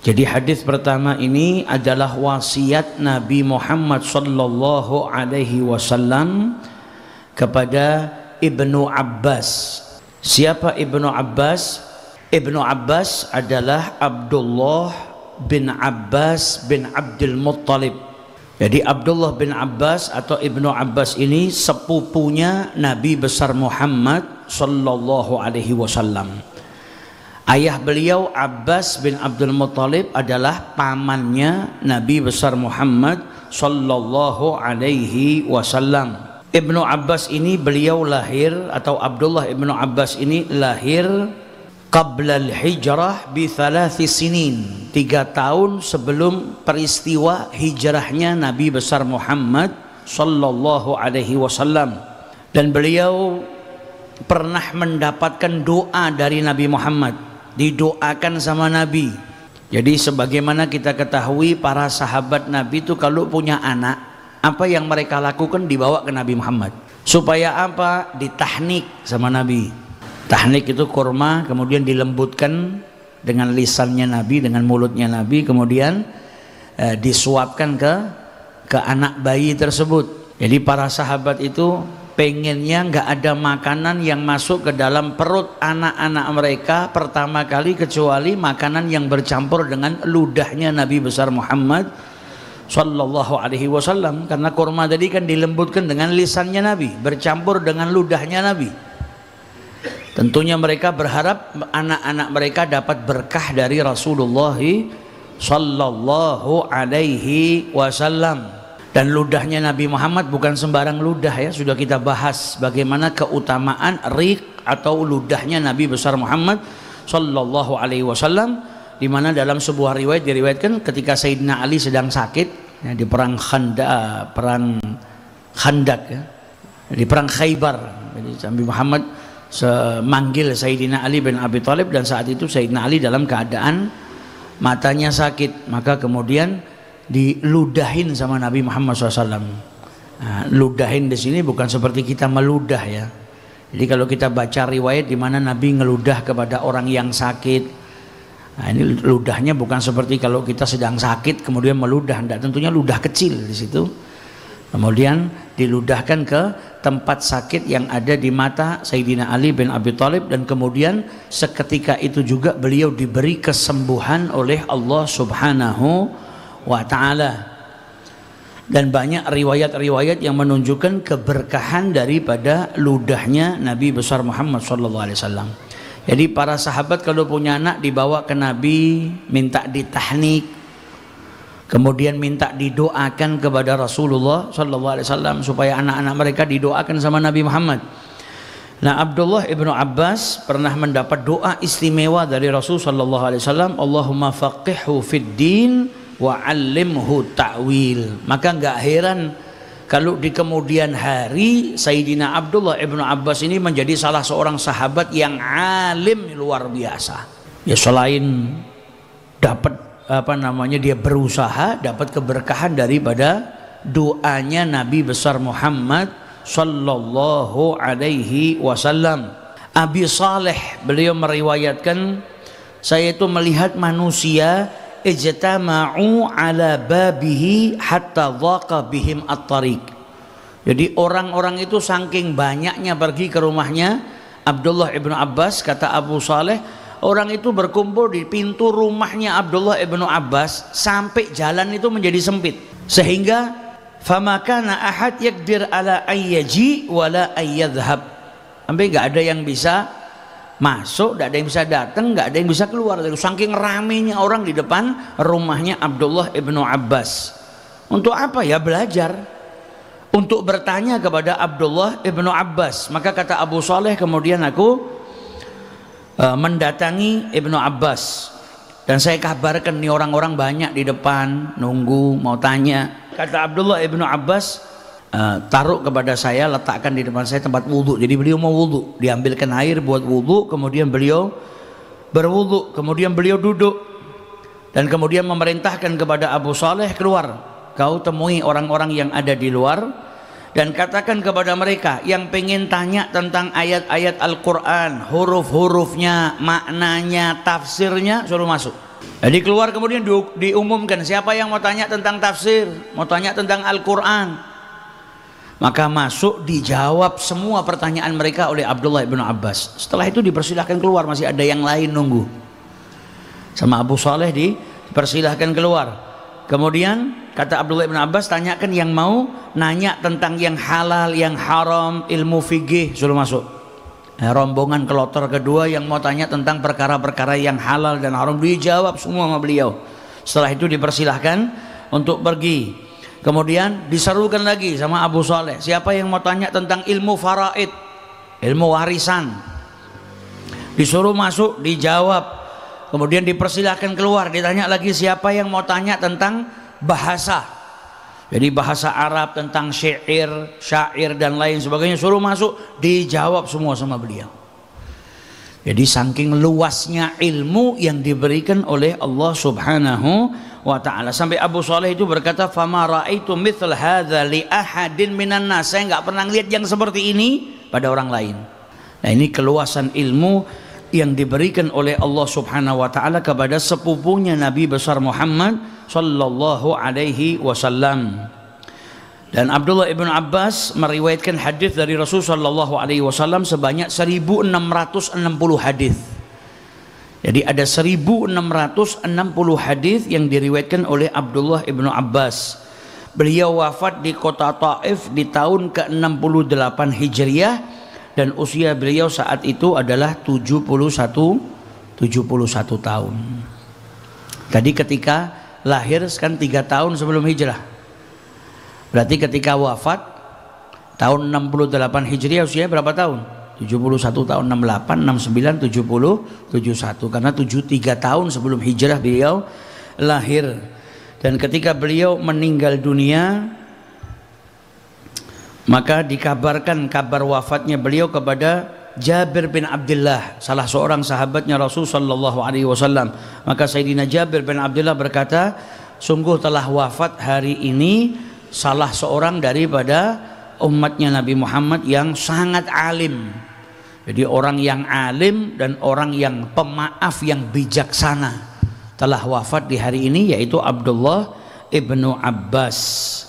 Jadi hadis pertama ini adalah wasiat Nabi Muhammad sallallahu alaihi wasallam kepada Ibnu Abbas. Siapa Ibnu Abbas? Ibnu Abbas adalah Abdullah bin Abbas bin Abdul Muttalib. Jadi Abdullah bin Abbas atau Ibnu Abbas ini sepupunya Nabi besar Muhammad sallallahu alaihi wasallam. Ayah beliau Abbas bin Abdul Muthalib adalah pamannya Nabi besar Muhammad sallallahu alaihi wasallam. Ibnu Abbas ini beliau lahir atau Abdullah Ibnu Abbas ini lahir qabla al-hijrah bi thalathi sinin. Tiga tahun sebelum peristiwa hijrahnya Nabi besar Muhammad sallallahu alaihi wasallam. Dan beliau pernah mendapatkan doa dari Nabi Muhammad didoakan sama Nabi jadi sebagaimana kita ketahui para sahabat Nabi itu kalau punya anak apa yang mereka lakukan dibawa ke Nabi Muhammad supaya apa ditahnik sama Nabi tahnik itu kurma kemudian dilembutkan dengan lisannya Nabi dengan mulutnya Nabi kemudian eh, disuapkan ke ke anak bayi tersebut jadi para sahabat itu pengennya nggak ada makanan yang masuk ke dalam perut anak-anak mereka pertama kali kecuali makanan yang bercampur dengan ludahnya Nabi besar Muhammad Shallallahu Alaihi Wasallam karena kurma tadi kan dilembutkan dengan lisannya Nabi bercampur dengan ludahnya Nabi tentunya mereka berharap anak-anak mereka dapat berkah dari Rasulullah Shallallahu Alaihi Wasallam dan ludahnya Nabi Muhammad bukan sembarang ludah ya, sudah kita bahas bagaimana keutamaan rik atau ludahnya Nabi besar Muhammad sallallahu alaihi wasallam di mana dalam sebuah riwayat diriwayatkan ketika Sayyidina Ali sedang sakit ya, di perang Khanda, eh, perang Khandak ya, di perang Khaybar. Jadi Nabi Muhammad memanggil Sayyidina Ali bin Abi Thalib dan saat itu Sayyidina Ali dalam keadaan matanya sakit, maka kemudian diludahin sama Nabi Muhammad SAW. Nah, ludahin di sini bukan seperti kita meludah ya. Jadi kalau kita baca riwayat di mana Nabi ngeludah kepada orang yang sakit, nah ini ludahnya bukan seperti kalau kita sedang sakit kemudian meludah, tidak tentunya ludah kecil di situ. Kemudian diludahkan ke tempat sakit yang ada di mata Sayyidina Ali bin Abi Thalib dan kemudian seketika itu juga beliau diberi kesembuhan oleh Allah Subhanahu wa taala dan banyak riwayat-riwayat yang menunjukkan keberkahan daripada ludahnya Nabi besar Muhammad sallallahu alaihi wasallam. Jadi para sahabat kalau punya anak dibawa ke Nabi minta ditahnik kemudian minta didoakan kepada Rasulullah sallallahu alaihi wasallam supaya anak-anak mereka didoakan sama Nabi Muhammad. Nah Abdullah ibnu Abbas pernah mendapat doa istimewa dari Rasul sallallahu alaihi wasallam, Allahumma faqihhu fid din wa alimhu ta'wil maka enggak heran kalau di kemudian hari Sayyidina Abdullah Ibnu Abbas ini menjadi salah seorang sahabat yang alim luar biasa ya selain dapat apa namanya dia berusaha dapat keberkahan daripada doanya Nabi besar Muhammad sallallahu alaihi wasallam Abi Saleh beliau meriwayatkan saya itu melihat manusia ijtama'u ala babihi hatta dhaqa bihim at-tariq. Jadi orang-orang itu saking banyaknya pergi ke rumahnya Abdullah ibnu Abbas kata Abu Saleh orang itu berkumpul di pintu rumahnya Abdullah ibnu Abbas sampai jalan itu menjadi sempit sehingga famakana ahad yakdir ala ayyaji wala ayyadhab sampai nggak ada yang bisa masuk, tidak ada yang bisa datang, tidak ada yang bisa keluar. Saking ramenya orang di depan rumahnya Abdullah ibnu Abbas. Untuk apa ya belajar? Untuk bertanya kepada Abdullah ibnu Abbas. Maka kata Abu Saleh kemudian aku uh, mendatangi ibnu Abbas dan saya kabarkan nih orang-orang banyak di depan nunggu mau tanya. Kata Abdullah ibnu Abbas, Eh, taruh kepada saya, letakkan di depan saya tempat wudhu. Jadi beliau mau wudhu, diambilkan air buat wudhu, kemudian beliau berwudhu, kemudian beliau duduk, dan kemudian memerintahkan kepada Abu Saleh keluar. Kau temui orang-orang yang ada di luar dan katakan kepada mereka yang pengen tanya tentang ayat-ayat Al-Quran, huruf-hurufnya, maknanya, tafsirnya, suruh masuk. Jadi keluar kemudian diumumkan siapa yang mau tanya tentang tafsir, mau tanya tentang Al-Quran, maka masuk dijawab semua pertanyaan mereka oleh Abdullah bin Abbas. Setelah itu dipersilahkan keluar, masih ada yang lain nunggu. Sama Abu Saleh dipersilahkan keluar. Kemudian kata Abdullah bin Abbas tanyakan yang mau nanya tentang yang halal, yang haram, ilmu fikih suruh masuk. Eh, rombongan kelotor kedua yang mau tanya tentang perkara-perkara yang halal dan haram dijawab semua sama beliau. Setelah itu dipersilahkan untuk pergi Kemudian diserukan lagi sama Abu Saleh, siapa yang mau tanya tentang ilmu faraid, ilmu warisan. Disuruh masuk, dijawab. Kemudian dipersilahkan keluar, ditanya lagi siapa yang mau tanya tentang bahasa. Jadi bahasa Arab tentang syair, syair dan lain sebagainya suruh masuk, dijawab semua sama beliau. Jadi saking luasnya ilmu yang diberikan oleh Allah Subhanahu wa taala. Sampai Abu Saleh itu berkata, "Fama raaitu mithla hadza li ahadin minan nas." Saya enggak pernah lihat yang seperti ini pada orang lain. Nah, ini keluasan ilmu yang diberikan oleh Allah Subhanahu wa taala kepada sepupunya Nabi besar Muhammad sallallahu alaihi wasallam. Dan Abdullah ibn Abbas meriwayatkan hadis dari Rasul Shallallahu Alaihi Wasallam sebanyak 1660 hadis. Jadi ada 1660 hadis yang diriwayatkan oleh Abdullah ibn Abbas. Beliau wafat di kota Taif di tahun ke-68 Hijriah dan usia beliau saat itu adalah 71 71 tahun. Tadi ketika lahir kan 3 tahun sebelum hijrah. Berarti ketika wafat tahun 68 Hijriah usia berapa tahun? 71 tahun 68, 69, 70, 71 karena 73 tahun sebelum hijrah beliau lahir. Dan ketika beliau meninggal dunia maka dikabarkan kabar wafatnya beliau kepada Jabir bin Abdullah, salah seorang sahabatnya Rasul sallallahu alaihi wasallam. Maka Sayyidina Jabir bin Abdullah berkata, "Sungguh telah wafat hari ini salah seorang daripada umatnya Nabi Muhammad yang sangat alim. Jadi orang yang alim dan orang yang pemaaf yang bijaksana telah wafat di hari ini yaitu Abdullah ibnu Abbas